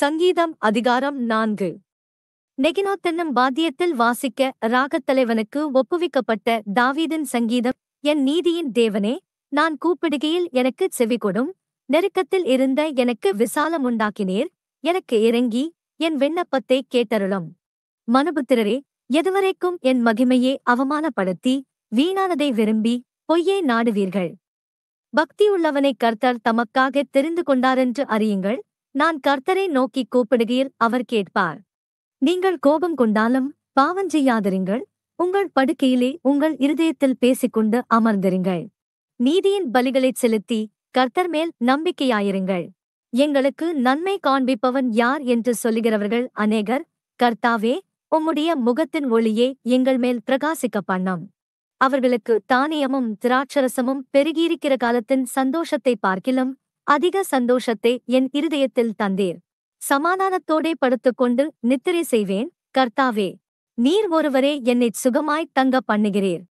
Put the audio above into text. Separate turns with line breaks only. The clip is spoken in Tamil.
சங்கீதம் அதிகாரம் நான்கு நெகினோ தென்னும் வாத்தியத்தில் வாசிக்க ராகத்தலைவனுக்கு ஒப்புவிக்கப்பட்ட தாவீதின் சங்கீதம் என் நீதியின் தேவனே நான் கூப்பிடுகையில் எனக்கு செவிகொடும் நெருக்கத்தில் இருந்த எனக்கு விசாலம் உண்டாக்கினேர் எனக்கு இறங்கி என் விண்ணப்பத்தை கேட்டருளும் மனுபுத்திரரே எதுவரைக்கும் என் மகிமையை அவமானப்படுத்தி வீணானதை விரும்பி பொய்யே நாடுவீர்கள் பக்தியுள்ளவனை கர்த்தர் தமக்காக தெரிந்து கொண்டாரென்று அறியுங்கள் நான் கர்த்தரை நோக்கி கூப்பிடுகையில் அவர் கேட்பார் நீங்கள் கோபம் கொண்டாலும் பாவம் செய்யாதிருங்கள் உங்கள் படுக்கையிலே உங்கள் இருதயத்தில் பேசிக்கொண்டு அமர்ந்திருங்கள் நீதியின் பலிகளைச் செலுத்தி கர்த்தர் மேல் நம்பிக்கையாயிருங்கள் எங்களுக்கு நன்மை காண்பிப்பவன் யார் என்று சொல்லுகிறவர்கள் அநேகர் கர்த்தாவே உம்முடைய முகத்தின் ஒளியே எங்கள் மேல் பிரகாசிக்க பண்ணம் அவர்களுக்கு தானியமும் திராட்சரசமும் பெருகியிருக்கிற காலத்தின் சந்தோஷத்தை பார்க்கிலும் அதிக சந்தோஷத்தை என் இருதயத்தில் தந்தீர் சமாதானத்தோடே படுத்துக்கொண்டு நித்திரை செய்வேன் கர்த்தாவே நீர் ஒருவரே என்னைச் சுகமாய்த் தங்க பண்ணுகிறீர்